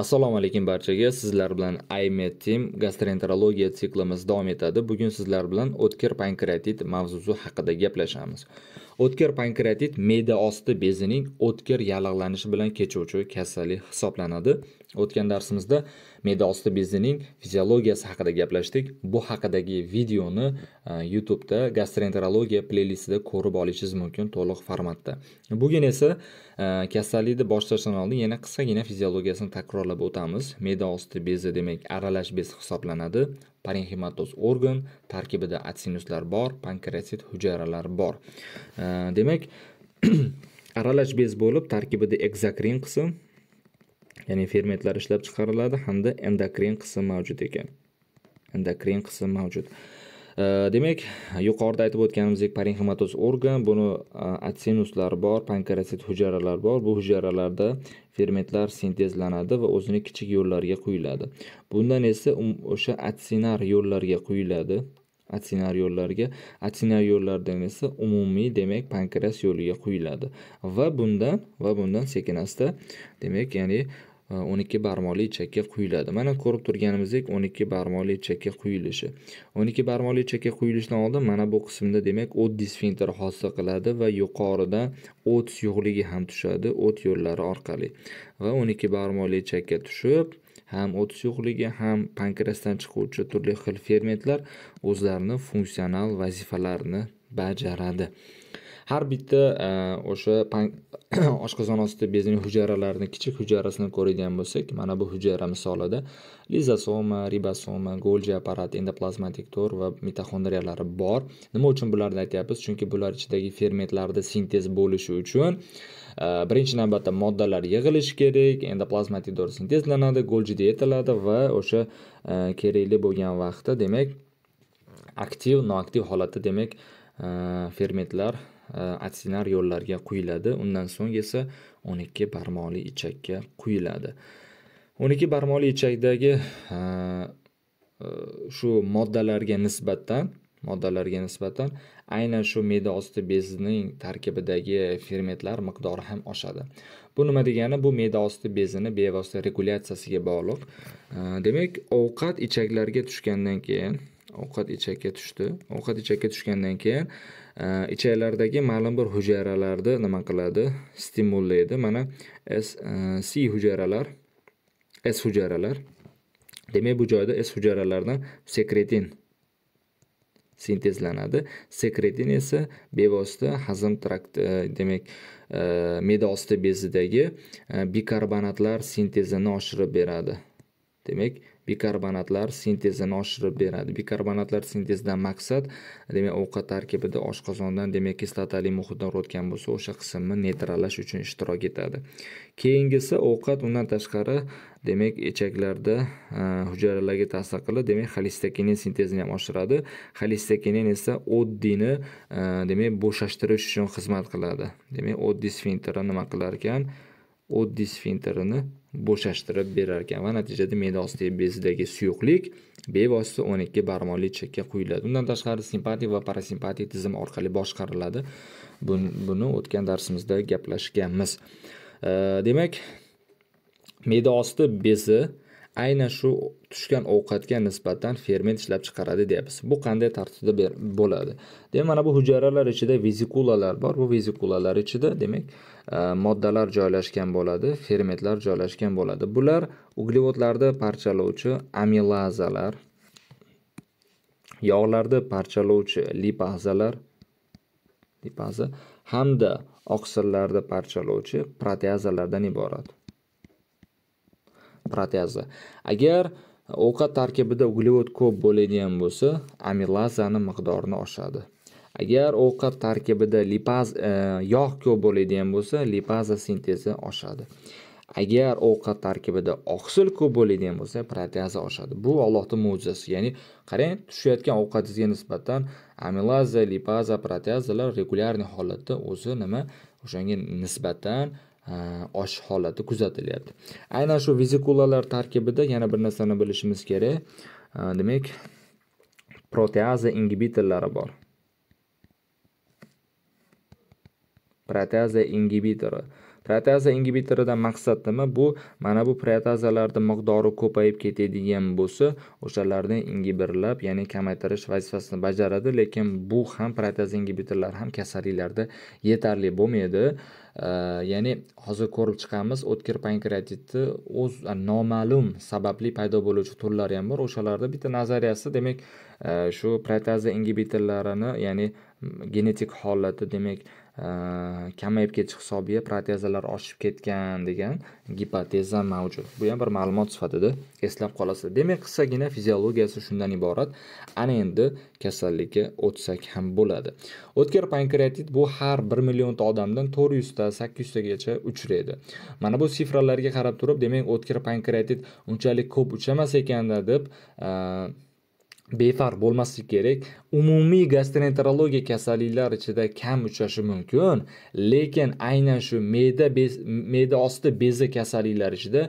assalomu alaykum barchaga sizlar bilan imed team gastroenterologiya siklimiz davom etadi bugun sizlar bilan o'tkir pankreatit mavzusi haqida gaplashamiz o'tkir pankreatit me'da osti bezining o'tkir yallig'lanishi bilan kechuvchi kasallik hisoblanadi o'tgan darsimizda me'da osti bezining fiziologiyasi haqida gaplashdik bu haqidagi videoni e, youtubeda gastroenterologiya pleylistida ko'rib olishingiz mumkin to'liq formatda bugun esa e, kasallikni boshlashdan oldin yana qisqagina fiziologiyasini takrorlab o'tamiz me'da osti bezi demak aralash bez hisoblanadi parenximatoz organ tarkibida atsinuslar bor pankreatit hujayralari bor e, demak aralash bez bo'lib tarkibida egzokrin qism ya'ni fermentlar ishlab chiqariladi hamda endokrin qism mavjud ekan endokrin qism mavjud demak yuqorida aytib o'tganimizdek parenximatoz organ buni e, atsinuslar bor pankreatit hujayralar bor bu hujayralarda fermentlar sintezlanadi va o'zini kichik yo'llarga quyiladi bundan esa um, o'sha atsinar yo'llarga quyiladi atsinar yo'llarga atsinar yo'llardan esa umumiy demak pankreas yo'liga quyiladi va bundan va bundan sekin asta demak ya'ni Э, o'n ikki barmoqli chakka quyiladi mana ko'rib turganimizdek o'n ikki barmoqli chakka quyilishi o'n ikki barmoqli chakka quyilishidan oldin mana bu qismda demak o't disfinter hosil qiladi va yuqorida o't suyuqligi ham tushadi o't yo'llari orqali va o'n ikki barmoqli chakka tushib ham o't suyuqligi ham pankreasdan chiquvchi turli xil fermentlar o'zlarini funksional vazifalarini bajaradi har bitta e, o'sha oshqozon osti bezining hujayralarini kichik hujayrasini ko'radigan bo'lsak mana bu hujayra misolida lizosoma ribosoma golji apparat endoplazmatik to'r va mitoxondriyalari bor nima uchun bularni aytyapmiz chunki bular ichidagi fermentlarni sintez bo'lishi uchun e, birinchi navbatda moddalar yig'ilishi kerak endoplazmatik to'r sintezlanadi goljida yetiladi va o'sha e, kerakli bo'lgan vaqtda demak aktiv noaktiv holatda demak fermentlar E, atsinar yo'llarga quyiladi undan so'ng esa o'n ikki barmoqli ichakka quyiladi o'n ikki barmoqli ichakdagi e, e, shu moddalarga nisbatan moddalarga nisbatan aynan shu me'da osti bezining tarkibidagi fermentlar miqdori ham oshadi bu nima degani bu me'da osti bezini bevosita regulyatsiyasiga bog'liq demak ovqat ichaklarga tushgandan keyin ovqat ichakka tushdi ovqat ichakka tushgandan keyin e, ichaklardagi ma'lum bir hujayralarni nima qiladi stimullaydi mana s e, c hujayralar s hujayralar demak bu joyda s hujayralaridan sekretin sintezlanadi sekretin esa bevosita hazm trakti e, demak me'da osti bezidagi bikarbonatlar sintezini oshirib beradi demak bikarbonatlar sintezini oshirib beradi bikarbonatlar sintezidan maqsad demak ovqat tarkibida oshqozondan demak kislotali muhitdan o'tgan bo'lsa o'sha qismni neytrallash uchun ishtirok etadi keyingisi ovqat undan tashqari demak ichaklarda e, hujayralarga ta'sir qilib demak xolistokinin sintezini ham oshiradi xolistokinin esa oddiyni e, demak bo'shashtirish uchun xizmat qiladi demak oddiy sfinterni nima qilar ekan oddiy sfinterini bo'shashtirib berar ekan va natijada me'da osti bezidagi suyuqlik bevosita o'n ikki barmoqli chekka quyiladi undan tashqari simpatik va parasimpatik tizim orqali boshqariladi buni o'tgan darsimizda gaplashganmiz demak me'da osti bezi aynan shu tushgan ovqatga nisbatan ferment ishlab chiqaradi deyapmiz bu qanday tartibda bo'ladi demak mana bu hujayralar ichida vizikulalar bor bu vizikulalar ichida demak e, moddalar joylashgan bo'ladi fermentlar joylashgan bo'ladi bular uglevodlarni parchalovchi amilazalar yog'larni parchalovchi lipazalar lipaza hamda oqsillarni parchalovchi proteazalardan iborat proteazi agar ovqat tarkibida uglevod ko'p bo'ladigan bo'lsa amilazani miqdorini oshiradi agar ovqat tarkibida lipaz э, yog' ko'p bo'ladigan bo'lsa lipaza sintezi oshadi agar ovqat tarkibida oqsil ko'p bo'ladigan bo'lsa proteaza oshadi bu allohni mo'jizasi ya'ni qarang tushayotgan ovqatingizga nisbatan amilaza lipaza proteazalar regularniy holatda o'zi nima o'shanga nisbatan Э, oshish holati kuzatilyapti aynan shu vezikulalar tarkibida yana bir narsani bilishimiz kerak э, demak proteaza ingibitorlari bor proteaza ingibitori proteaza ingibitoridan maqsad nima bu mana bu proteazalarni miqdori ko'payib ketadigan bo'lsa o'shalarni ingibirlab, ya'ni kamaytirish vazifasini bajaradi lekin bu ham proteaza ingibitorlar ham kasalliklarda yetarli bo'lmaydi ya'ni hozir ko'rib chiqamiz o'tkir pankreatitni o'z noma'lum sababli paydo bo'luvchi turlari ham bor o'shalarda bitta nazariyasi demak shu proteaza ingibitorlarini ya'ni genetik holati demak Э, kamayib ketish hisobiga protezalar oshib ketgan degan gipoteza mavjud bu ham bir ma'lumot sifatida eslab qolasiz demak qisqagina fiziologiyasi shundan iborat ana endi kasallikka o'tsak ham bo'ladi o'tkir pankreatit bu har bir millionta odamdan to'rt yuzta sakkiz yuztagacha uchraydi mana bu sifralarga qarab turib demak o'tkir pankreatit unchalik ko'p uchamas ekanda deb e, befarq bo'lmaslik kerak umumiy gastroenterologiya kasalliklar ichida kam uchrashi mumkin lekin aynan shu me'da me'da osti bezi kasalliklari ichida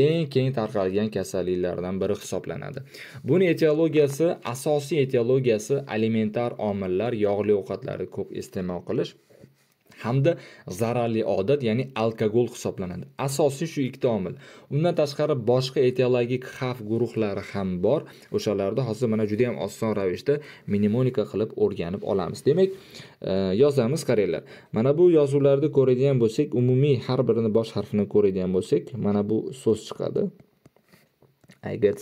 eng keng tarqalgan kasalliklardan biri hisoblanadi buni etiologiyasi asosiy etiologiyasi alimentar omillar yog'li ovqatlarni ko'p iste'mol qilish hamda zararli odat ya'ni alkogol hisoblanadi asosiy shu ikkita omil undan tashqari boshqa etiologik xavf guruhlari ham bor o'shalarda hozir mana juda yam oson ravishda mnemonika qilib o'rganib olamiz demak e, yozamiz qaranglar mana bu yozuvlarni ko'radigan bo'lsak umumiy har birini bosh harfini ko'radigan bo'lsak mana bu so'z chiqadi agar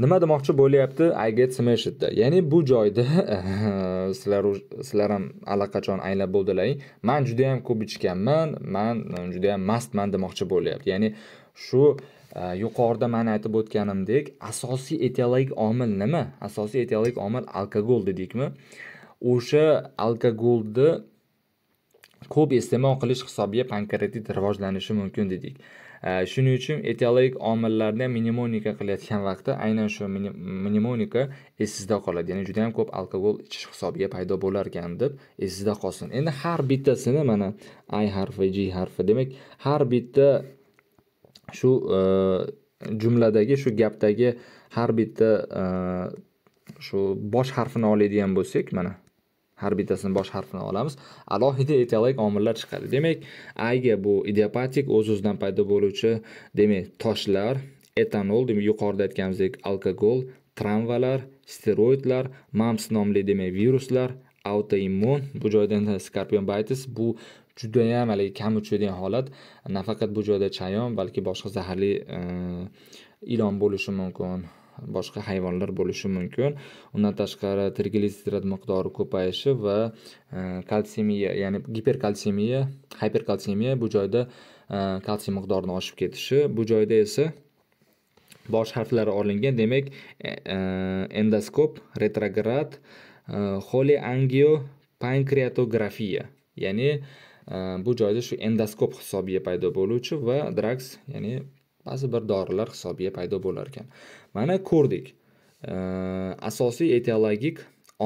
nima demoqchi bo'lyapti i get smashed ya'ni bu joyda sizlar sizlar ham allaqachon anglab bo'ldilaring man juda yam ko'p ichganman man juda yam mastman demoqchi bo'lyapti ya'ni shu e, yuqorida man aytib o'tganimdek asosiy etiologik omil nima asosiy etiologik omil alkogol dedikmi o'sha alkogolni ko'p iste'mol qilish hisobiga pankreatit rivojlanishi mumkin dedik shuning uchun etiologik omillarni mnemonika qilayotgan vaqtda aynan shu mnemonika esizda qoladi ya'ni juda yam ko'p alkogol ichish hisobiga paydo bo'lar ekan deb esizda qolsin endi har bittasini mana i harfi j harfi demak har bitta shu e, jumladagi shu gapdagi har bitta e, shu bosh harfini oladigan bo'lsak mana har bittasini bosh harfini olamiz alohida etiolog omillar chiqadi demak aga bu idiopatik o'z o'zidan paydo bo'luvchi demak toshlar etanol demak yuqorida aytganimizdek alkogol tramvalar steroidlar mams nomli demak viruslar autoimmun bu joydan baytis bu judayam haligi kam uchraydigan holat nafaqat bu joyda chayon balki boshqa zaharli ilon bo'lishi mumkin boshqa hayvonlar bo'lishi mumkin undan tashqari trigliserid miqdori ko'payishi va e, kalsemiya ya'ni giperkalsemiya hyperkalsemiya bu joyda e, kalsiy miqdorini oshib ketishi bu joyda esa bosh harflari olingan demak e, endoskop retrograd holiangio pankreatografiya ya'ni bu joyda shu endoskop hisobiga paydo bo'luvchi va draks ya'ni ba'zi bir dorilar hisobiga paydo bo'lar ekan mana ko'rdik e, asosiy etiologik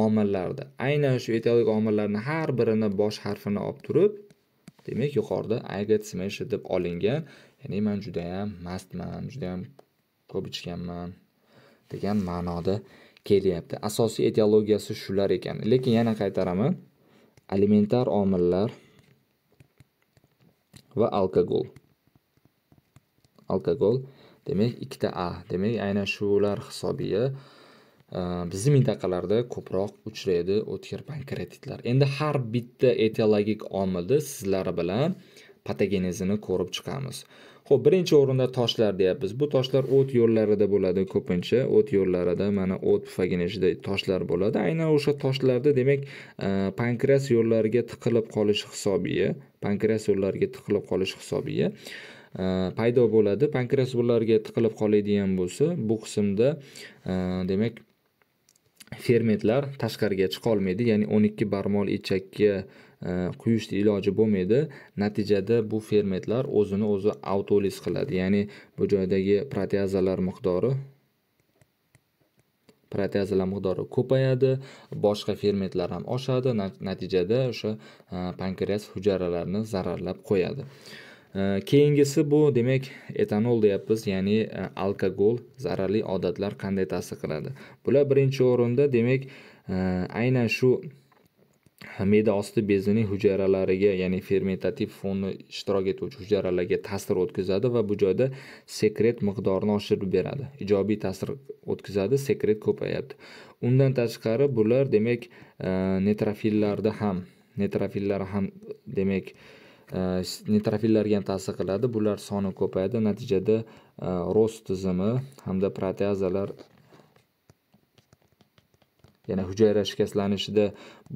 omillarni aynan shu etiologik omillarni har birini bosh harfini olib turib demak yuqorida agat smesh deb olingan ya'ni man judayam mastman judayam ko'p ichganman degan ma'noda kelyapti asosiy etiologiyasi shular ekan lekin yana qaytaraman alimentar omillar va alkogol alkogol demak ikkita a demak aynan shular hisobiga e, bizni mintaqalarda ko'proq uchraydi o'tkir pankreatitlar endi har bitta etiologik omilni sizlar bilan patogenezini ko'rib chiqamiz ho'p birinchi o'rinda toshlar deyapmiz bu toshlar o't yo'llarida bo'ladi ko'pincha o't yo'llarida mana o't pufaginishida toshlar bo'ladi aynan o'sha toshlarda demak e, pankreas yo'llariga tiqilib qolish hisobiga pankreas yo'llariga tiqilib qolish hisobiga Э, paydo bo'ladi pankreas bularga tiqilib qoladigan bo'lsa bu qismda e, demak fermentlar tashqariga chiqa olmaydi ya'ni 12 barmol ichakka e, quyishni iloji bo'lmaydi natijada bu fermentlar o'zini o'zi autoliz qiladi ya'ni bu joydagi proteazalar miqdori proteazalar miqdori ko'payadi boshqa fermentlar ham oshadi natijada o'sha e, pankreas hujayralarini zararlab qo'yadi keyingisi bu demak etanol deyapmiz ya'ni e, alkogol zararli odatlar qanday ta'sir qiladi bular birinchi o'rinda demak e, aynan shu me'da osti bezining hujayralariga ya'ni fermentativ fonni ishtirok etuvchi hujayralarga ta'sir o'tkazadi va bu joyda sekret miqdorini oshirib beradi ijobiy ta'sir o'tkazadi sekret ko'payadi undan tashqari bular demak e, netrofillarda ham netrofillar ham demak nitrofillarga ham ta'sir qiladi bular soni ko'payadi natijada rost э, tizimi hamda proteazalar yana hujayra shikastlanishida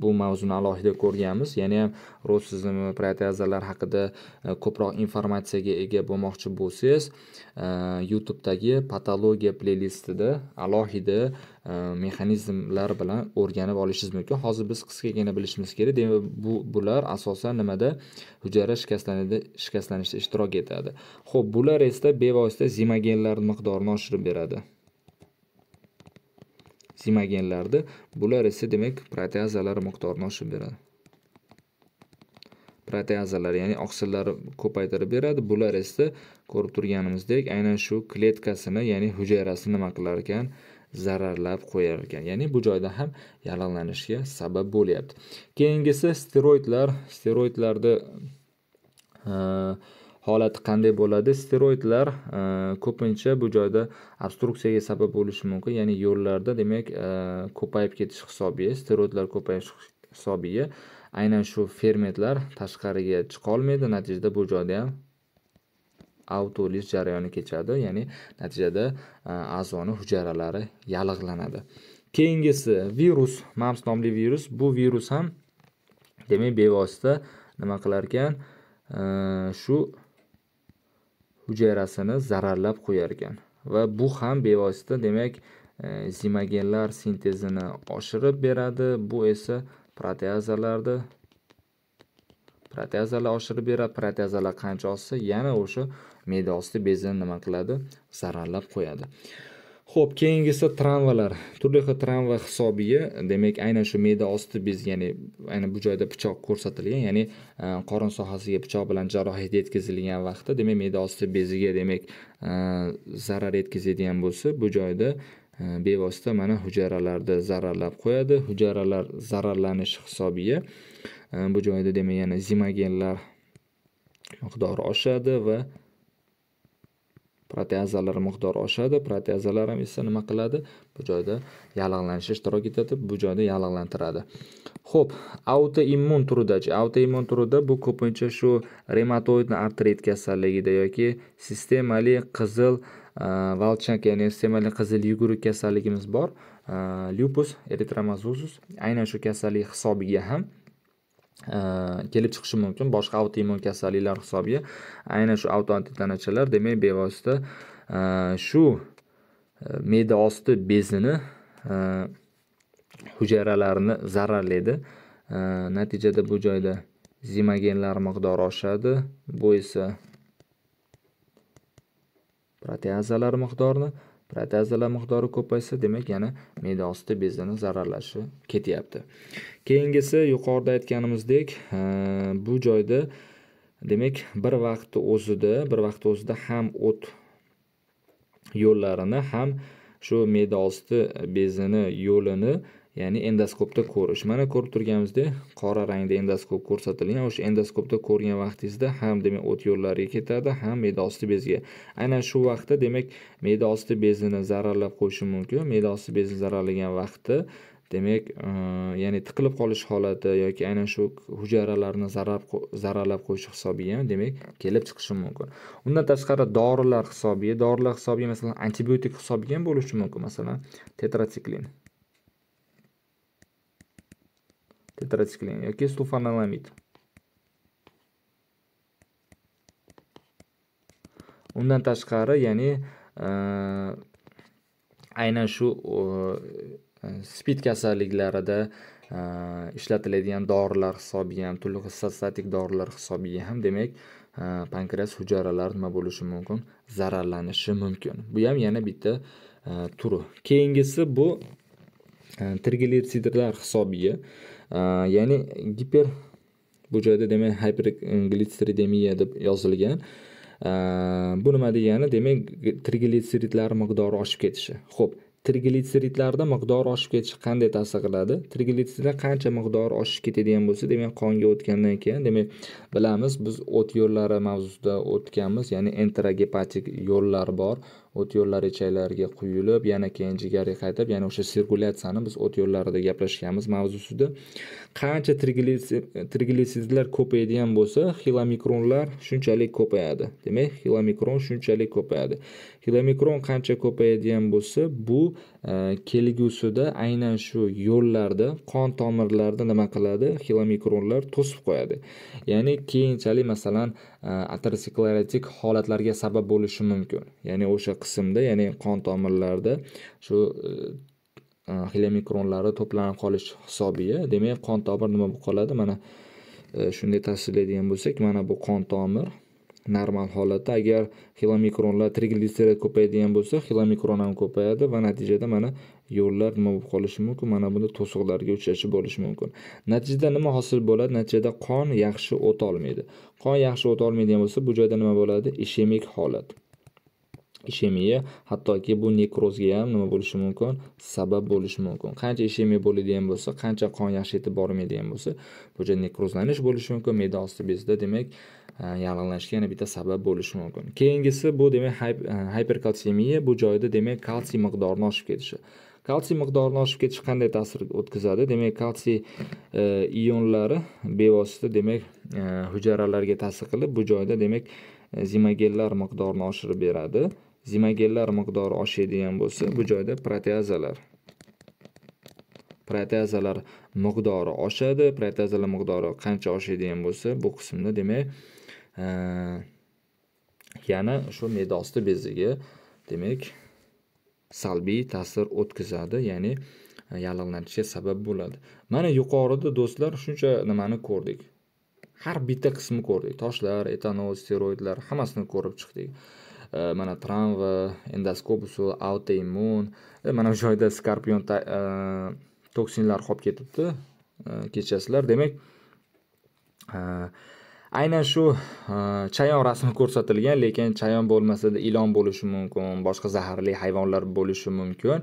bu mavzuni alohida ko'rganmiz yana ham rost tizimi proteazalar haqida e, ko'proq informatsiyaga ega bo'lmoqchi bo'lsangiz e, youtubedagi patologiya pleylistida alohida e, mexanizmlar bilan o'rganib olishingiz mumkin hozir biz qisqagina bilishimiz kerak demak bu bular asosan nimada hujayra shikastlanishida shikastlanishda ishtirok etadi ho'p bular esa bevosita zimogenlar miqdorini oshirib beradi siymaganlarda bular esa demak proteazalar miqdorini oshirib beradi proteazalar ya'ni oqsillarni ko'paytirib beradi bular esa ko'rib turganimizdek aynan shu kletkasini ya'ni hujayrasini nima qilar ekan zararlab qo'yar ekan ya'ni bu joyda ham yallig'lanishga sabab bo'lyapti keyingisi steroidlar steroidlarni holati qanday bo'ladi steroidlar e, ko'pincha bu joyda obstruksiyaga sabab bo'lishi mumkin ya'ni yo'llarda demak e, ko'payib ketish hisobiga steroidlar ko'payish hisobiga aynan shu fermentlar tashqariga chiqolmaydi natijada bu joyda ham autoliz jarayoni kechadi ya'ni natijada e, a'zoni hujayralari yallig'lanadi keyingisi virus mams nomli virus bu virus ham demak bevosita nima qilar ekan shu hujayrasini zararlab qo'yarkan va bu ham bevosita demak e, zimogenlar sintezini oshirib beradi bu esa proteazalarni proteazalar oshirib beradi proteazalar qancha oshsa yana o'sha me'da osti bezini nima qiladi zararlab qo'yadi Xo'p, keyingisi travmalar. Turli xil travma hisobiga, demak, aynan shu me'da osti bez, ya'ni ana bu joyda pichoq ko'rsatilgan, ya'ni e, qorin sohasiga pichoq bilan jarohat yetkazilgan vaqtda, demak, me'da osti beziga, demak, e, zarar yetkazadigan bo'lsa, bu joyda e, bevosita mana hujayralarni zararlab qo'yadi. Hujayralar zararlanishi hisobiga bu joyda demak, yana zimagenlar miqdori oshadi va proteazalar miqdori oshadi proteazalar ham esa nima qiladi bu joyda yallig'lanishni ishtirok etadi bu joyda yallig'lantiradi ho'p autoimmun turidachi autoimmun turida bu ko'pincha shu rematoidni artrit kasalligida yoki sistemali qizil e, valchak ya'ni sistemali qizil yuguruk kasalligimiz bor e, lyupus eritromazuzus aynan shu kasallik hisobiga ham Э, kelib chiqishi mumkin boshqa autoimmun kasalliklar hisobiga aynan shu autoantitanachalar demak bevosita e, shu e, me'da osti bezini e, hujayralarini zararlaydi natijada bu joyda zimogenlar miqdori oshadi bu esa proteazalar miqdorini proteazalar miqdori ko'paysa demak yana me'da osti bezini zararlashi ketyapti keyingisi yuqorida aytganimizdek bu joyda demak bir vaqtni o'zida bir vaqtni o'zida ham o't yo'llarini ham shu me'da osti bezini yo'lini ya'ni endoskopda ko'rish mana ko'rib turganimizdek qora rangda endoskop ko'rsatilgan o'sha endoskopda ko'rgan vaqtingizda ham demak o't yo'llariga ketadi ham me'da osti beziga aynan shu vaqtda demak me'da osti bezini zararlab qo'yishi mumkin me'da osti bezini zararlagan vaqti demak ya'ni tiqilib qolish holati yoki aynan shu hujayralarni zarar zararlab qo'yish hisobiga ham demak kelib chiqishi mumkin undan tashqari dorilar hisobiga dorilar hisobiga masalan antibiotik hisobiga ham bo'lishi mumkin masalan tetratsiklin tetratiklin yoki sulfanolamid undan tashqari ya'ni aynan shu spid kasalliklarida ishlatiladigan dorilar hisobiga ham turli statik dorilar hisobiga ham demak pankreas hujayralari nima bo'lishi mumkin zararlanishi mumkin bu ham yana bitta turi keyingisi bu trigliseridlar hisobiga Э, ya'ni giper bu joyda demak glitseridemiya deb yozilgan э, bu nima degani demak triglitseridlar miqdori oshib ketishi ho'p triglitseridlarda miqdori oshib ketishi qanday ta'sir qiladi triglitseridlar qancha miqdori oshib ketadigan bo'lsa demak qonga o'tgandan keyin demak bilamiz biz o't yo'llari mavzusida o'tganmiz ya'ni enterogepatik yo'llar bor o't yo'llari ichaklariga quyilib yana keyin jigarga qaytib ya'ni o'sha sirkulyatsiyani biz o't yo'llarida gaplashganmiz mavzusida qancha triglitsitlar ko'payadigan bo'lsa xilomikronlar shunchalik ko'payadi demak xilomikron shunchalik ko'payadi xilomikron qancha ko'payadigan bo'lsa bu e, kelgusida aynan shu yo'llarda qon tomirlarida nima qiladi xilomikronlar to'sib qo'yadi ya'ni keyinchalik masalan Э, aterosklerotik holatlarga sabab bo'lishi mumkin ya'ni o'sha qismda ya'ni qon tomirlarida shu e, e, xilomikronlari to'planib qolish hisobiga demak qon tomir nima bo'lib qoladi mana e, shunday tasvirlaydigan bo'lsak mana bu qon tomir normal holatda agar xilomikronlar trigliserid ko'payadigan bo'lsa xilomikron ham ko'payadi va natijada mana yo'llar nima bo'lib qolishi mumkin mana bunda to'siqlarga uchrashi bo'lishi mumkin natijada nima hosil bo'ladi natijada qon yaxshi o'tolmaydi qon yaxshi o'tolmaydigan bo'lsa bu joyda nima bo'ladi ishemik holat ishemiya hattoki bu nekrozga ham nima bo'lishi mumkin sabab bo'lishi mumkin qancha ishemiya bo'ladigan bo'lsa qancha qon yaxshi yetib bormaydigan bo'lsa bu joyda nekrozlanish bo'lishi mumkin me'da osti bezida demak e, yallig'lanishga yana bitta sabab bo'lishi mumkin keyingisi bu demak e, hayperkalsemiya bu joyda demak kalsiy miqdorini oshib ketishi kalsiy miqdorini oshib ketishi qanday ta'sir o'tkazadi demak kalsiy e, ionlari bevosita demak e, hujayralarga ta'sir qilib bu joyda demak e, zimogenlar miqdorini oshirib beradi zimogenlar miqdori oshadigan bo'lsa bu joyda proteazalar proteazalar miqdori oshadi proteazalar miqdori qancha oshadigan bo'lsa bu qismda demak yana shu me'da osti beziga demak salbiy ta'sir o'tkazadi ya'ni e, yallig'lanishga sabab bo'ladi mana yuqorida do'stlar shuncha nimani ko'rdik har bitta qismi ko'rdik toshlar etanol steroidlar hammasini ko'rib chiqdik e, mana tramva endoskop usuli autoimmun e, mana bu joyda skorpion toksinlar qolib ketibdi kechirasizlar demak aynan shu e, chayon rasmi ko'rsatilgan lekin chayon bo'lmasada ilon bo'lishi mumkin boshqa zaharli hayvonlar bo'lishi mumkin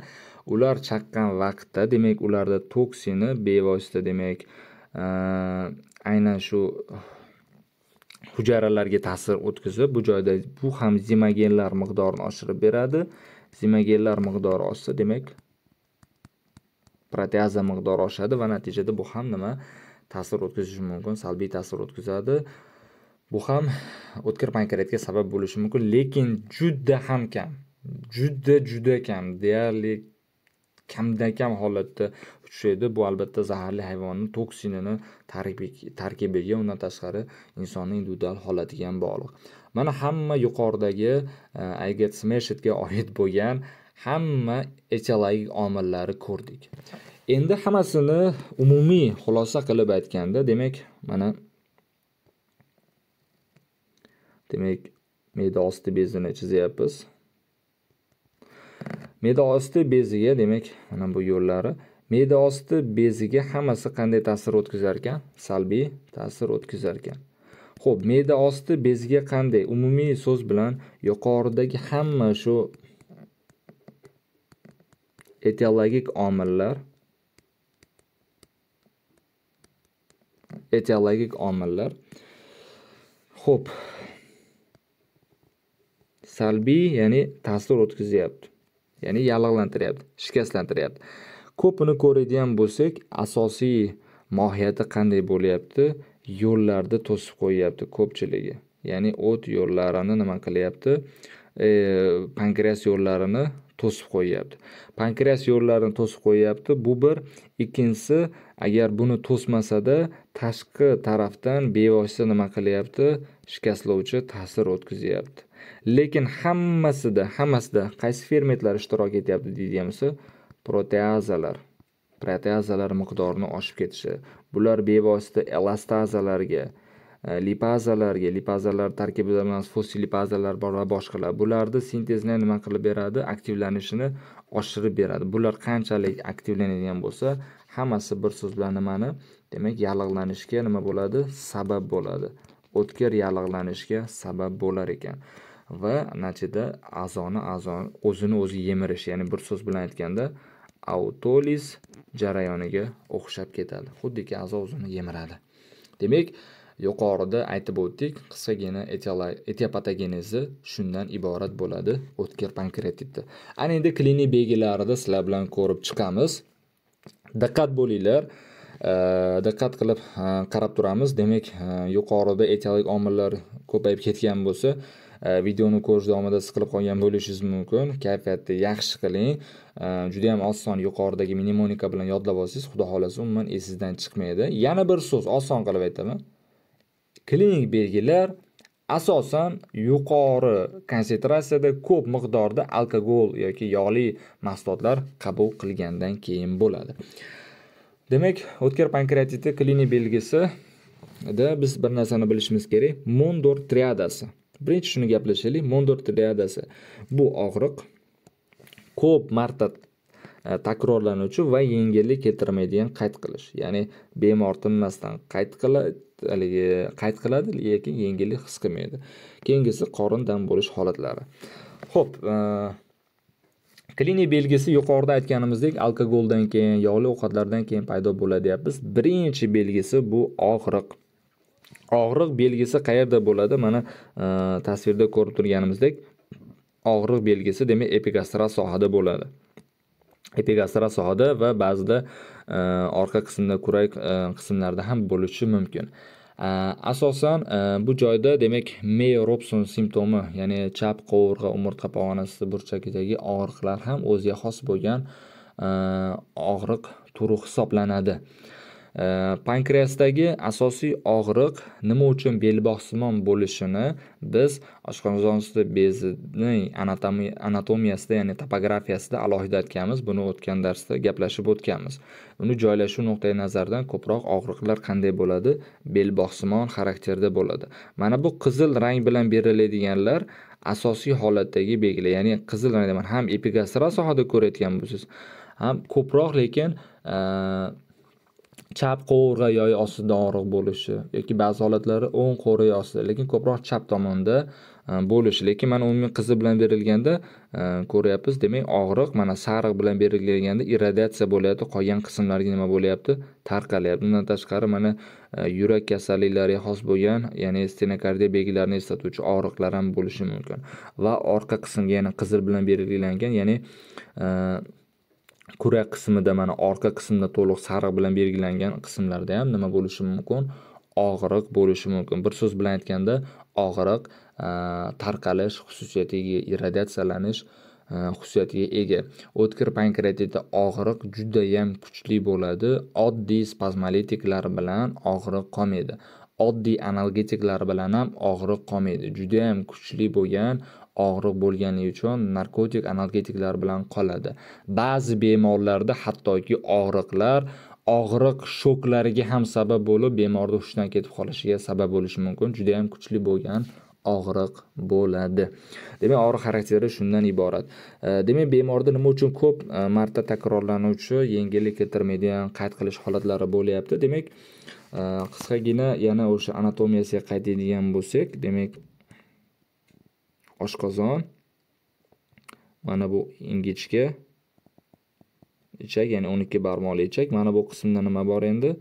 ular chaqqan vaqtda demak ularda toksini bevosita demak e, aynan shu hujayralarga ta'sir o'tkazib bu joyda bu ham zimogenlar miqdorini oshirib beradi zimogenlar miqdori oshsa demak proteaza miqdori oshadi va natijada bu ham nima ta'sir o'tkazishi mumkin salbiy ta'sir o'tkazadi bu ham o'tkir pankreatga sabab bo'lishi mumkin lekin juda ham kam juda juda kam deyarli kamdan kam holatda uchraydi bu albatta zaharli hayvonni toksinini tarkibiga undan tashqari insonni individual holatiga ham bog'liq mana hamma yuqoridagi ayget e, smeshitga oid bo'lgan hamma etiologik omillari ko'rdik endi hammasini umumiy xulosa qilib aytganda demak mana demak me'da osti bezini chizyapmiz me'da osti beziga demak mana bu yo'llari me'da osti beziga hammasi qanday ta'sir o'tkazar ekan salbiy ta'sir o'tkazar ekan Xo'p, me'da osti beziga qanday umumiy so'z bilan yuqoridagi hamma shu etiologik omillar etiologik omillar ho'p salbiy ya'ni ta'sir o'tkazyapti ya'ni yallig'lantiryapti shikastlantiryapti ko'pini uni ko'radigan bo'lsak asosiy mohiyati qanday bo'lyapti yo'llarni to'sib qo'yyapti ko'pchiligi ya'ni o't yo'llarini nima qilyapti e, pankreas yo'llarini to'sib qo'yyapti pankreas yo'llarini to'sib qo'yyapti bu bir ikkinchisi agar buni to'smasada tashqi tarafdan bevosita nima qilyapti shikastlovchi ta'sir o'tkazyapti lekin hammasida hammasida qaysi fermentlar ishtirok etyapti deydigan bo'lsa proteazalar proteazalar miqdorini oshib ketishi bular bevosita elastazalarga E, lipazalarga lipazalar tarkibida bilamiz fosil lipazalar bor va boshqalar bularni sintezini nima qilib beradi aktivlanishini oshirib beradi bular qanchalik aktivlanadigan bo'lsa hammasi bir so'z bilan nimani demak yallig'lanishga nima bo'ladi sabab bo'ladi o'tkir yallig'lanishga sabab bo'lar ekan va natijada a'zoni a'zoni o'zini o'zi yemirish ya'ni bir so'z bilan aytganda autoliz jarayoniga o'xshab ketadi xuddiki a'zo o'zini yemiradi demak yuqorida aytib o'tdik qisqagina etiopatogenezi shundan iborat bo'ladi o'tkir pankreatitni ana endi klinik belgilarida sizlar bilan ko'rib chiqamiz diqqat bo'linglar diqqat qilib qarab turamiz demak yuqorida etiolik omillar ko'payib ketgan bo'lsa e, videoni ko'rish davomida siqilib qolgan bo'lishingiz mumkin kayfiyatni yaxshi qiling e, juda yam oson yuqoridagi mnemonika bilan yodlab olsangiz xudo xohlasa umuman esingizdan chiqmaydi yana bir so'z oson qilib aytaman klinik belgilar asosan yuqori konsentratsiyada ko'p miqdorda alkogol yoki yog'li mahsulotlar qabul qilgandan keyin bo'ladi demak o'tkir pankreatiti klinik belgisida biz bir narsani bilishimiz kerak mondor triadasi birinchi shuni gaplashaylik mondor triadasi bu og'riq ko'p marta e, takrorlanuvchi va yengillik keltirmaydigan qayt qilish ya'ni bemor tinmasdan qayt haligi qayd qiladi lekin yengillik his qilmaydi keyingisi qorin dam bo'lish holatlari ho'p e, klinik belgisi yuqorida aytganimizdek alkogoldan keyin yog'li ovqatlardan keyin paydo bo'ladi deyapmiz birinchi belgisi bu og'riq og'riq belgisi qayerda bo'ladi mana e, tasvirda ko'rib turganimizdek og'riq belgisi demak epigastral sohada bo'ladi epigastral sohada va ba'zida orqa qismda kurak e, qismlarida ham bo'lishi mumkin asosan e, bu joyda demak mey robson simptomi ya'ni chap qovurg'a umurtqa pog'onasi burchagidagi og'riqlar ham o'ziga xos bo'lgan e, og'riq turi hisoblanadi pankreasdagi asosiy og'riq nima uchun belbog'simon bo'lishini biz oshqozon usti bezining anatomiyasida ya'ni topografiyasida alohida aytganmiz buni o'tgan darsda gaplashib o'tganmiz uni joylashuv nuqtai nazaridan ko'proq og'riqlar qanday bo'ladi belbog'simon xarakterda bo'ladi mana bu qizil rang bilan beriladiganlar asosiy holatdagi belgilar ya'ni qizil rang ham epigastral sohada ko'rayotgan bo'lsangiz ham ko'proq lekin chap qovurg'a yoyi ostida og'riq bo'lishi yoki ba'zi holatlarda o'ng qo'ri ostida lekin ko'proq chap tomonda e, bo'lishi lekin mana umumiy qizil bilan berilganda e, ko'ryapmiz demak og'riq mana sariq bilan belgilanganda irradiatsiya bo'lyapti qolgan qismlarga nima bo'lyapti tarqalyapti bundan tashqari mana e, yurak kasalliklariga xos bo'lgan ya'ni stenokardiya belgilarini eslatuvchi og'riqlar ham bo'lishi mumkin va orqa qismga yana qizil bilan belgilangan ya'ni kurak qismida mana orqa qismda to'liq sariq bilan belgilangan qismlarda ham nima bo'lishi mumkin og'riq bo'lishi mumkin bir so'z bilan aytganda og'riq tarqalish xususiyatiga radiatsiyalanish xususiyatiga ega o'tkir pankreatitda og'riq judayam kuchli bo'ladi oddiy spazmolitiklar bilan og'riq qolmaydi oddiy analgetiklar bilan ham og'riq qolmaydi judayam kuchli bo'lgan og'riq bo'lganligi uchun narkotik analgetiklar bilan qoladi ba'zi bemorlarda hattoki og'riqlar og'riq shoklariga ham sabab bo'lib bemorni hushdan ketib qolishiga sabab bo'lishi mumkin juda yam kuchli bo'lgan og'riq bo'ladi demak og'riq xarakteri shundan iborat demak bemorda nima uchun ko'p marta takrorlanuvchi yengillik keltirmaydigan qayd qilish holatlari bo'lyapti demak qisqagina yana o'sha anatomiyasiga qaytadigan bo'lsak demak oshqozon mana bu ingichka ichak ya'ni 12 barmoqli ichak mana bu qismda nima bor endi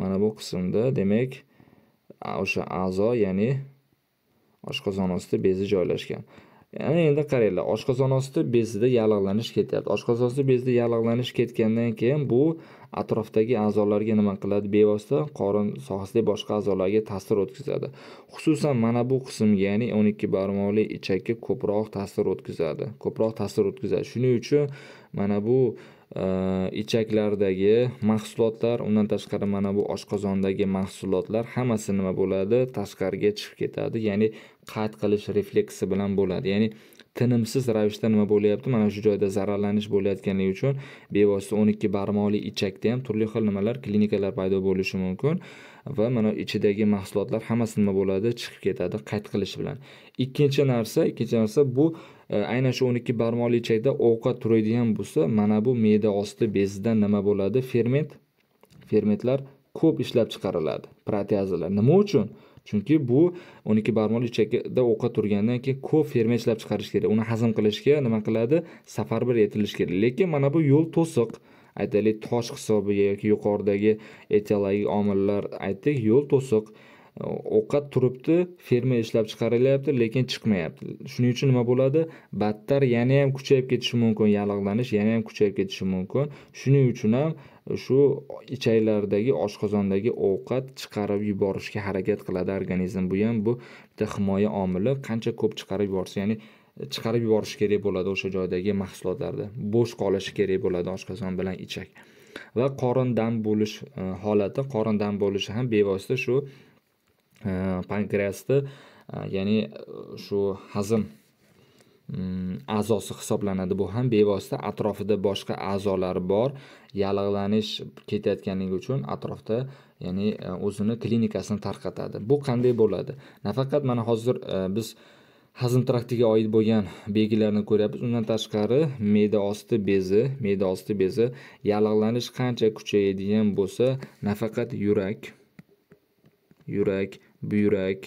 mana bu qismda demak o'sha a'zo ya'ni oshqozon osti bezi joylashgan ya'ni endi qaranglar oshqozon osti bezida yallig'lanish ketyapti oshqozon osti bezida yallig'lanish ketgandan keyin bu atrofdagi a'zolarga nima qiladi bevosita qorin sohasidagi boshqa a'zolarga ta'sir o'tkazadi xususan mana bu qismga ya'ni o'n ikki barmoqli ichakka ko'proq ta'sir o'tkazadi ko'proq ta'sir o'tkazadi shuning uchun mana bu Э, ichaklardagi mahsulotlar undan tashqari mana bu oshqozondagi mahsulotlar hammasi nima bo'ladi tashqariga chiqib ketadi ya'ni qat qilish refleksi bilan bo'ladi ya'ni tinimsiz ravishda nima bo'lyapti mana shu joyda zararlanish bo'layotganligi uchun bevosita o'n ikki barmoqli ichakda ham turli xil nimalar klinikalar paydo bo'lishi mumkin va mana ichidagi mahsulotlar hammasi nima bo'ladi chiqib ketadi qayt qilish bilan ikkinchi narsa ikkinchi narsa bu Э, aynan shu 12 barmoqli ichakda ovqat turadigan bo'lsa mana bu me'da osti bezidan nima bo'ladi ferment fermentlar ko'p ishlab chiqariladi proteazalar nima uchun chunki bu 12 barmoqli ichakda ovqat turgandan keyin ko'p ferment ishlab chiqarish kerak uni hazm qilishga nima qiladi safarbar etilishi kerak lekin mana bu yo'l to'siq aytaylik tosh hisobiga yoki yuqoridagi etiologik omillar aytdik yo'l to'siq ovqat turibdi ferma ishlab chiqarilyapti lekin chiqmayapti shuning uchun nima bo'ladi battar yana ham kuchayib ketishi mumkin yallig'lanish yana ham kuchayib ketishi mumkin shuning uchun ham shu ichaklardagi oshqozondagi ovqat chiqarib yuborishga harakat qiladi organizm bu ham bu bitta himoya omili qancha ko'p chiqarib yuborsa ya'ni chiqarib yuborish kerak bo'ladi o'sha joydagi mahsulotlarni bo'sh qolishi kerak bo'ladi oshqozon bilan ichak va qorin dam bo'lish e, holati qorin dam bo'lishi ham bevosita shu Э, pankreasni э, ya'ni э, shu hazm mm, a'zosi hisoblanadi bu ham bevosita atrofida boshqa a'zolar bor yallig'lanish ketayotganligi uchun atrofda ya'ni e, o'zini klinikasini tarqatadi bu qanday bo'ladi nafaqat mana hozir e, biz hazm traktiga oid bo'lgan belgilarni ko'ryapmiz undan tashqari me'da osti bezi me'da osti bezi yallig'lanish qancha kuchayadigan bo'lsa nafaqat yurak yurak buyrak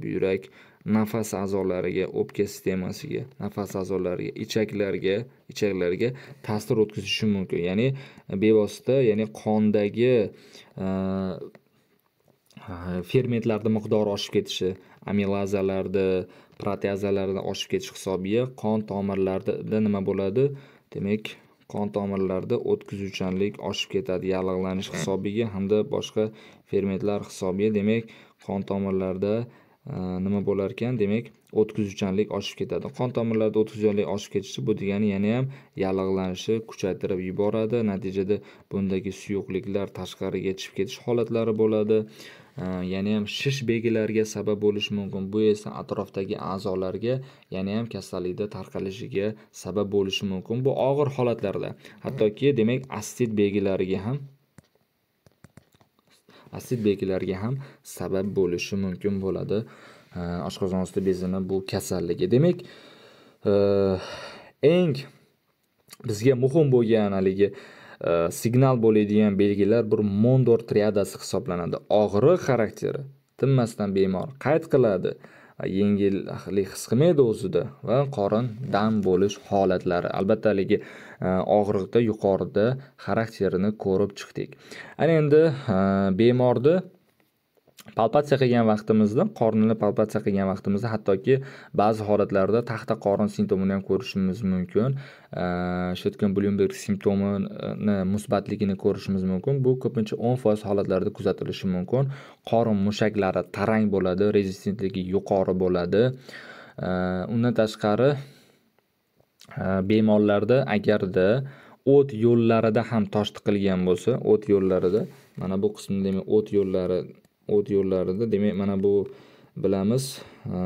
buyrak nafas a'zolariga o'pka sistemasiga nafas a'zolariga ichaklarga ichaklarga ta'sir o'tkazishi mumkin ya'ni bevosita ya'ni qondagi fermentlarni miqdori oshib ketishi amilazalarni proteazalarni oshib ketish hisobiga qon tomirlarida nima bo'ladi demak qon tomirlarida o'tkazuvchanlik oshib ketadi yallig'lanish hisobiga hamda boshqa fermentlar hisobiga demak qon tomirlarida e, nima bo'lar ekan demak o'tkazuvchanlik oshib ketadi qon tomirlarida o'tkazuvchanlik oshib ketishi bu degani yana ham yallig'lanishni kuchaytirib yuboradi natijada bundagi suyuqliklar tashqariga chiqib ketish holatlari bo'ladi Э, yana ham shish belgilariga sabab bo'lishi mumkin bu esa atrofdagi a'zolarga yana ham kasallikni tarqalishiga sabab bo'lishi mumkin bu og'ir holatlarda hattoki demak astit belgilariga ham asid belgilariga ham sabab bo'lishi mumkin bo'ladi oshqozon osti bezini bu kasalligi demak eng bizga muhim bo'lgan haligi signal э, bo'ladigan belgilar bir mondor triadasi hisoblanadi og'riq xarakteri tinmasdan bemor qayd qiladi yengillik his qilmaydi o'zida va qorin dam bo'lish holatlari albatta haligi e, og'riqda yuqorida xarakterini ko'rib chiqdik ana endi e, bemorni palpatsiya qilgan vaqtimizda qornini palpatsiya qilgan vaqtimizda hattoki ba'zi holatlarda taxta qorin simptomini ham ko'rishimiz mumkin shotgan blyumberg simptomini musbatligini ko'rishimiz mumkin bu ko'pincha o'n foiz holatlarda kuzatilishi mumkin qorin mushaklari tarang bo'ladi rezistentligi yuqori bo'ladi undan tashqari bemorlarda agarda o't yo'llarida ham tosh tiqilgan bo'lsa o't yo'llarida mana bu qismda demak o't yo'llari o't yo'llarida demak mana bu bilamiz e,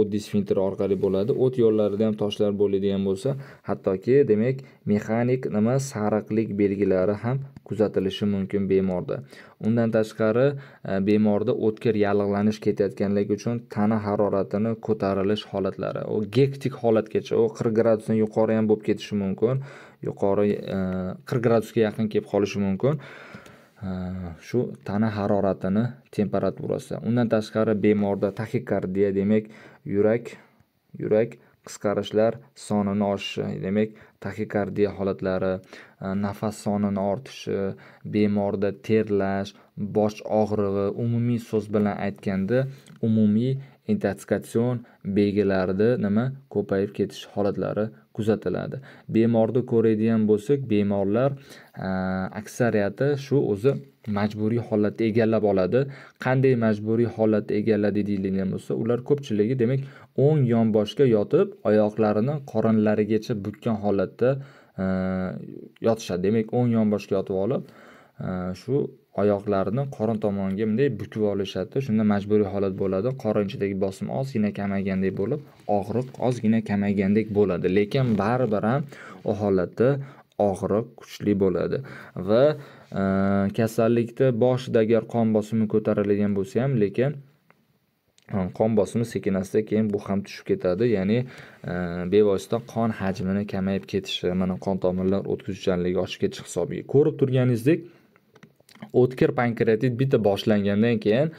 oddiy sfinter orqali bo'ladi o't yo'llarida ham toshlar bo'ladigan bo'lsa hattoki demak mexanik nima sariqlik belgilari ham kuzatilishi mumkin bemorda undan tashqari e, bemorda o'tkir yallig'lanish ketayotganligi uchun tana haroratini ko'tarilish holatlari u gektik holatgacha u qirq gradusdan yuqori ham bo'lib ketishi mumkin yuqori e, qirq gradusga yaqin kelib qolishi mumkin Э, shu tana haroratini temperaturasi undan tashqari bemorda taxikardiya demak yurak yurak qisqarishlar sonini oshishi demak taxikardiya holatlari e, nafas sonini ortishi bemorda terlash bosh og'rig'i umumiy so'z bilan aytganda umumiy intoksikatsion belgilarida nima ko'payib ketish holatlari kuzatiladi bemorni ko'radigan bo'lsak bemorlar aksariyati shu o'zi majburiy holatda egallab oladi qanday majburiy holatda egalladi deyiladigan bo'lsa ular ko'pchiligi demak o'ng yonboshga yotib oyoqlarini qorinlarigacha bukkan holatda yotishadi demak o'ng yonboshga yotib olib shu oyoqlarini qorin tomonga bunday bukib olishadi shunda majburiy holat bo'ladi qorin ichidagi bosim ozgina kamaygandek bo'lib og'riq ozgina kamaygandek bo'ladi lekin baribir ham u holatda og'riq kuchli bo'ladi va e, kasallikda boshida agar qon bosimi ko'tarilgan bo'lsa ham lekin e, qon bosimi sekin asta keyin bu ham tushib ketadi ya'ni e, bevosita qon hajmini kamayib ketishi mana qon tomirlar o'tkazuvchanligi oshib ketishi hisobiga ko'rib turganingizdek o'tkir pankreatit bitta boshlangandan keyin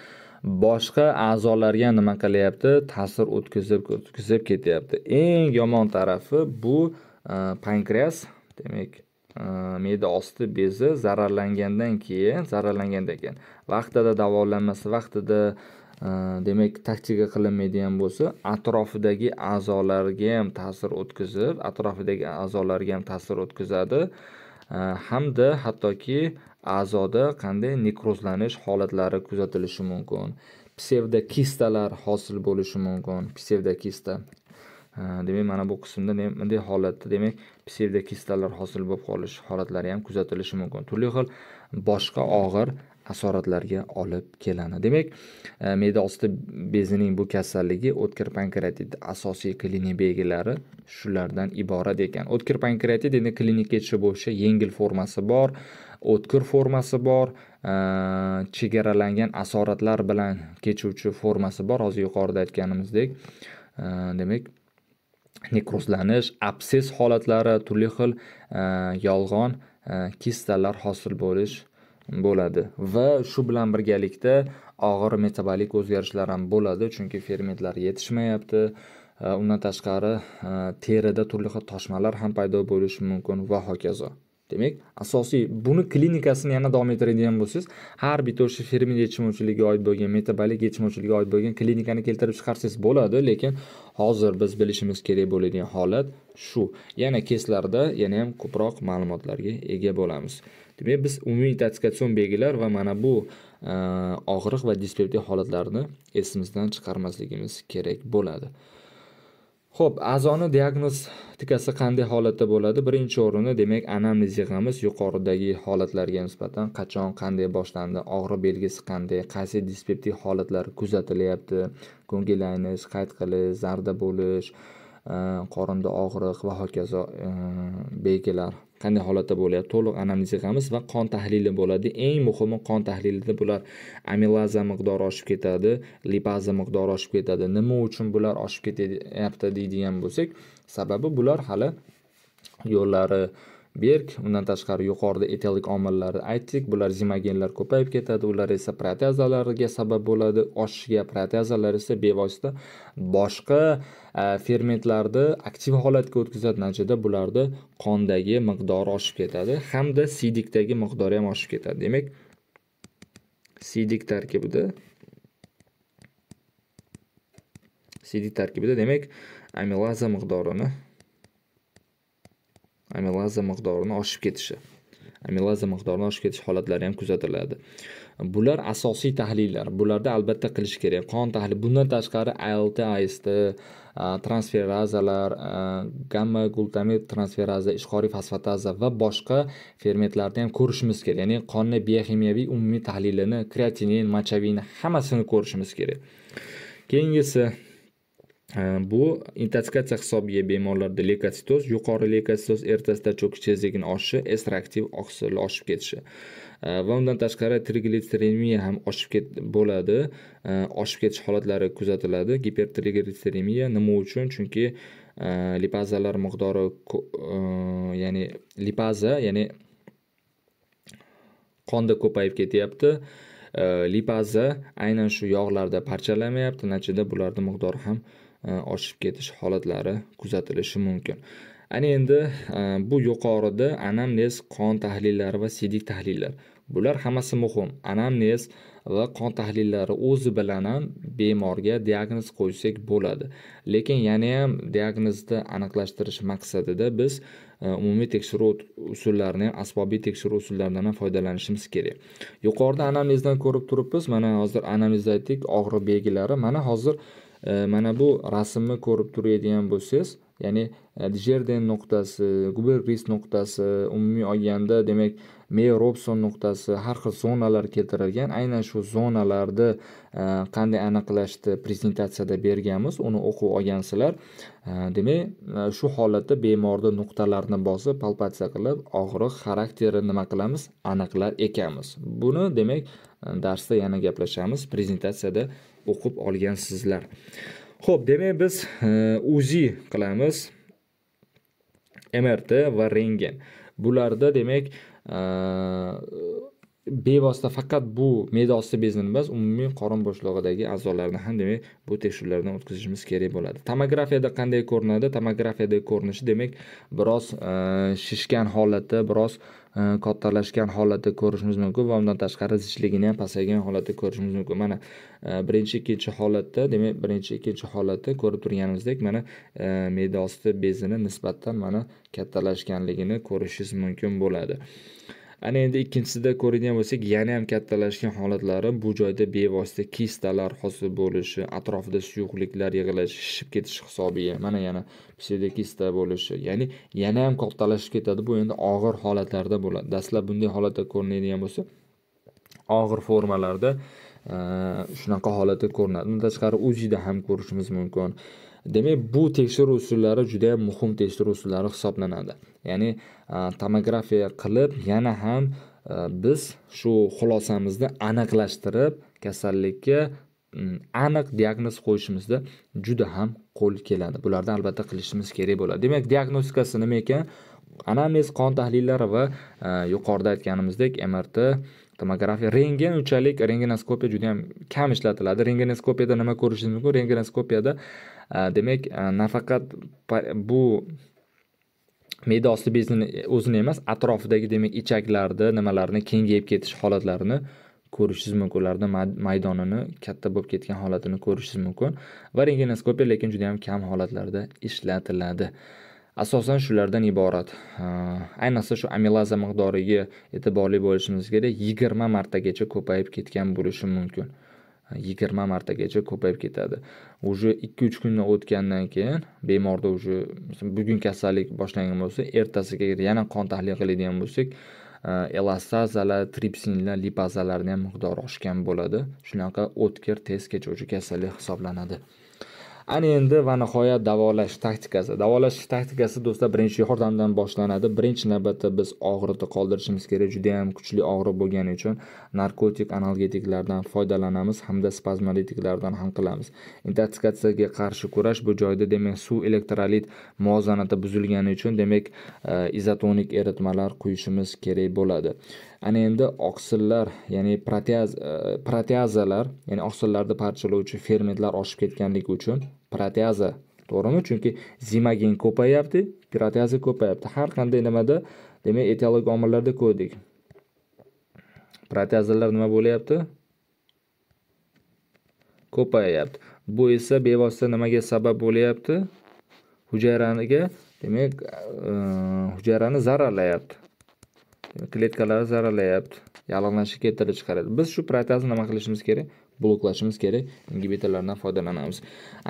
boshqa a'zolarga nima qilyapti ta'sir o'tkazib o'tkazib ketyapti eng yomon tarafi bu e, pankreas demak e, me'da osti bezi zararlangandan keyin zararlangandan keyin vaqtida davolanmasa vaqtida e, demak taktika qilinmaydigan bo'lsa atrofidagi a'zolarga ham ta'sir o'tkazib atrofidagi a'zolarga ham ta'sir o'tkazadi hamda hattoki a'zoda qanday nekrozlanish holatlari kuzatilishi mumkin kistalar hosil bo'lishi mumkin kista demak mana bu qismda bunday holatda demak kistalar hosil bo'lib qolish holatlari ham kuzatilishi mumkin turli xil boshqa og'ir asoratlarga olib keladi demak e, me'da osti bezining bu kasalligi o'tkir pankreatit asosiy klinik belgilari shulardan iborat ekan o'tkir pankreatit endi klinik ketishi bo'yicha yengil formasi bor o'tkir formasi bor e, chegaralangan asoratlar bilan kechuvchi formasi bor hozir yuqorida aytganimizdek e, demak nekrozlanish absess holatlari turli xil e, yolg'on kistalar hosil bo'lish bo'ladi va shu bilan birgalikda og'ir metabolik o'zgarishlar ham bo'ladi chunki fermentlar yetishmayapti undan tashqari terida turli xil toshmalar ham paydo bo'lishi mumkin va hokazo demak asosiy buni klinikasini yana davom ettiradigan bo'lsangiz har bitta o'sha fermer yetishmovchiligiga oid bo'lgan metabolik yetishmovchiligiga oid bo'lgan klinikani keltirib chiqarsangiz bo'ladi lekin hozir biz bilishimiz kerak bo'ladigan holat shu yana keslarda yana ham ko'proq ma'lumotlarga ega bo'lamiz demak biz umumiy intoksikatsion belgilar va mana bu e, og'riq va dispeptiya holatlarini esimizdan chiqarmasligimiz kerak bo'ladi Xo'p, a'zoni diagnostikasi qanday holatda bo'ladi? Birinchi o'rinda demak anamnez yig'amiz yuqoridagi holatlarga nisbatan qachon, qanday boshlandi, og'riq belgisi qanday, qaysi dispeptik holatlar kuzatilyapti, ko'ngil aynish qayt qilish, zarda bo'lish, ehm, qorinda og'riq va hokazo ehm, belgilar qanday holatda bo'lyapti to'liq analiz yig'amiz va qon tahlili bo'ladi eng muhimi qon tahlilida bular amilaza miqdori oshib ketadi lipaza miqdori oshib ketadi nima uchun bular oshib ketyapti deydigan bo'lsak sababi bular hali yo'llari berk undan tashqari yuqorida etelik omillarni aytdik bular zimogenlar ko'payib ketadi ular esa proteazalarga sabab bo'ladi oshishiga proteazalar esa bevosita boshqa e, fermentlarni aktiv holatga o'tkazadi natijada bularni qondagi miqdori oshib ketadi hamda siydikdagi miqdori ham oshib ketadi demak siydik tarkibida siydik tarkibida demak amilaza miqdorini amilaza miqdorini oshib ketishi amilaza miqdorini oshib ketish holatlari ham kuzatiladi bular asosiy tahlillar bularda albatta qilish kerak qon tahlili bundan tashqari alt ast transferazalar gamma glutamid transferaza ishqoriy fosfataza va boshqa fermentlarni ham ko'rishimiz kerak ya'ni qonni bioximiyaviy umumiy tahlilini kreatinin mochevin hammasini ko'rishimiz kerak keyingisi bu э, intoksikatsiya hisobiga bemorlarda leykotsitoz yuqori leykotsitoz ertasida cho'kish tezligini oshishi estraktiv oqsilni oshib ketishi э, va undan tashqari trigliseremiya ham oshib ket bo'ladi э, oshib ketish holatlari kuzatiladi gipertrigliseremiya nima uchun chunki lipazalar miqdori ya'ni lipaza ya'ni qonda ko'payib ketyapti lipaza aynan shu yog'larda parchalamayapti natijada bularni miqdori ham E, oshib ketish holatlari kuzatilishi mumkin ana endi e, bu yuqorida anamnez qon tahlillari va siydik tahlillar bular hammasi muhim anamnez va qon tahlillari o'zi bilan ham bemorga diagnoz qo'ysak bo'ladi lekin yana ham diagnozni aniqlashtirish maqsadida biz e, umumiy tekshiruv usullarini asbobiy tekshiruv usullaridan ham foydalanishimiz kerak yuqorida anamnezdan ko'rib turibmiz mana hozir anamnezda aytdik og'riq belgilari mana hozir mana bu rasmni ko'rib turadigan bo'lsangiz ya'ni e, jerden nuqtasi guberris nuqtasi umumiy olganda demak mey robson nuqtasi har xil zonalar keltirilgan aynan shu zonalarni e, qanday aniqlashni prezentatsiyada berganmiz uni o'qib olgansizlar e, demak shu holatda bemorni nuqtalarini bosib palpatsiya qilib og'riq xarakteri nima qilamiz aniqlar ekanmiz buni demak darsda yana gaplashamiz prezentatsiyada o'qib olgansizlar ho'p demak biz e, uzi qilamiz mrt va rengen bularda demak e, bevosita faqat bu me'da osti bezini emas umumiy qorin bo'shlig'idagi a'zolarni ham demak bu tekshiruvlardan o'tkazishimiz kerak bo'ladi tomografiyada qanday ko'rinadi tomografiyada ko'rinishi demak biroz e, shishgan holatda biroz kattalashgan э, holatda ko'rishimiz mumkin va undan tashqari zichligini ham pasaygan holatda ko'rishimiz mumkin mana e, birinchi ikkinchi holatda demak birinchi ikkinchi holatda ko'rib turganimizdek mana e, me'da osti bezini nisbatan mana kattalashganligini ko'rishingiz mumkin bo'ladi ana endi ikkinchisida ko'radigan bo'lsak yana ham kattalashgan holatlari bu joyda bevosita kistalar hosil bo'lishi atrofida suyuqliklar yig'ilishi shishib ketishi hisobiga mana yana pseudokista bo'lishi ya'ni yana ham kattalashib ketadi bu endi og'ir holatlarda bo'ladi dastlab bunday holatda ko'rinadigan bo'lsa og'ir formalarda shunaqa holatda ko'rinadi undan tashqari uzida ham ko'rishimiz mumkin demak bu tekshiruv usullari juda ham muhim tekshiruv usullari hisoblanadi ya'ni tomografiya qilib yana ham biz shu xulosamizni aniqlashtirib kasallikka aniq diagnoz qo'yishimizda juda ham qo'l keladi bularni albatta qilishimiz kerak bo'ladi demak diagnostikasi nima ekan anamnez qon tahlillari va e, yuqorida aytganimizdek mrt tomografiya rengen unchalik rengenoskopiya juda yam kam ishlatiladi rengenoskopiyada nima ko'rishimiz mumkin rengenoskopiyada e, demak e, nafaqat bu me'da osti bezini o'zini emas atrofidagi demak ichaklarni nimalarni kengayib ketish holatlarini ko'rishingiz mumkin ularni maydonini katta bo'lib ketgan holatini ko'rishingiz mumkin va rengenoskopiya lekin juda yam kam holatlarda ishlatiladi asosan shulardan iborat ayniqsa shu amilaza miqdoriga e'tiborli bo'lishimiz kerak yigirma martagacha ko'payib ketgan bo'lishi mumkin yigirma martagacha ko'payib ketadi уже ikki uch kundan o'tgandan keyin bemorda уже bugun kasallik boshlangan bo'lsa ertasiga yana qon tahlil qiladigan bo'lsak elastazalar tripsinlar lipazalarni ham miqdori oshgan bo'ladi shunaqa o'tkir tez kechuvchi kasallik hisoblanadi ana endi va nihoyat davolash taktikasi davolash taktikasi do'stlar birinchi yordamdan boshlanadi birinchi navbatda biz og'riqni qoldirishimiz kerak juda yam kuchli og'riq bo'lgani uchun narkotik analgetiklardan foydalanamiz hamda spazmolitiklardan ham qilamiz intoksikatsiyaga qarshi kurash bu joyda demak suv elektrolit muvozanati buzilgani uchun demak e, izotonik eritmalar quyishimiz kerak bo'ladi ana endi oqsillar ya'ni proteaz e, proteazalar ya'ni oqsillarni parchalovchi fermentlar oshib ketganligi uchun proteaza to'g'rimi chunki zimagen ko'payapti proteaza ko'payapti har qanday nimada demak etiologik omillarda ko'rdik proteazalar nima bo'lyapti ko'payyapti bu esa bevosita nimaga sabab bo'lyapti hujayraniga demak e, hujayrani zararlayapti kletkalarni zararlayapti yallig'lashib keltirib chiqaradi biz shu protezni nima qilishimiz kerak bloklashimiz kerak ingibitorlardan foydalanamiz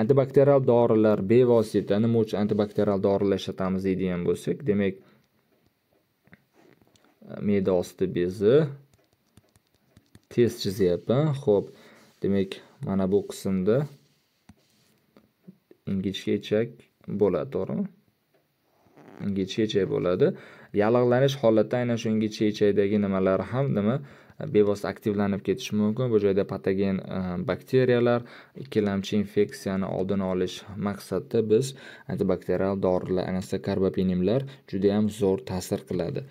antibakterial dorilar bevosita nima uchun antibakterial dorilar ishlatamiz deydigan bo'lsak demak me'da osti bezi tez chizyapman ho'p demak mana bu qismda ingichka ichak bo'ladi to'g'rimi ingichka ichak bo'ladi yallig'lanish holatda aynan shu ichakdagi nimalar ham nima bevosita aktivlanib ketishi mumkin bu joyda patogen e, bakteriyalar ikkilamchi infeksiyani oldini olish maqsadida biz antibakterial dorilar ayniqsa juda judayam zo'r ta'sir qiladi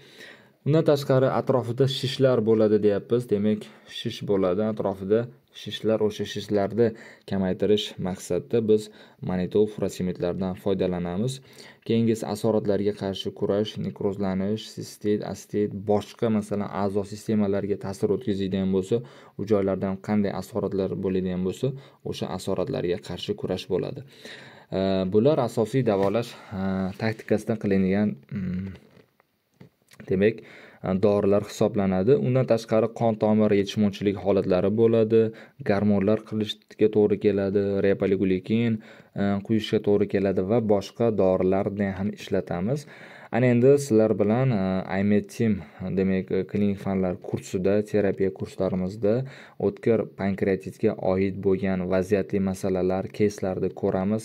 undan tashqari atrofida shishlar bo'ladi deyapmiz demak shish bo'ladi atrofida shishlar o'sha shishlarni kamaytirish maqsadida biz manitol furosemidlardan foydalanamiz keyingisi asoratlarga qarshi kurash nekrozlanish sistit astit boshqa masalan a'zo sistemalarga ta'sir o'tkazadigan bo'lsa u joylarda ham qanday asoratlar bo'ladigan bo'lsa o'sha asoratlarga qarshi kurash bo'ladi bular asosiy davolash taktikasida qilinadigan mm, demak dorilar э, hisoblanadi undan tashqari qon tomir yetishmovchilik holatlari bo'ladi gormonlar qilishga to'g'ri keladi repoligulikin e, quyishga to'g'ri keladi va boshqa dorilarni ham ishlatamiz ana endi sizlar bilan e, aymetim e, demak klinik fanlar kursida terapiya kurslarimizda o'tkir pankreatitga oid bo'lgan vaziyatli masalalar keyslarni ko'ramiz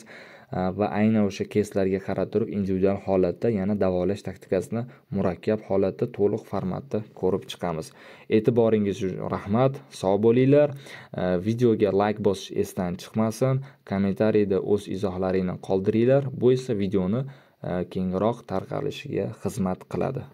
Э, va aynan o'sha keyslarga qarab turib individual holatda yana davolash taktikasini murakkab holatda to'liq formatda ko'rib chiqamiz e'tiboringiz uchun rahmat sog' bo'linglar э, videoga layk bosish esdan chiqmasin kommentariyda o'z izohlaringni qoldiringlar bu esa videoni э, kengroq tarqalishiga xizmat qiladi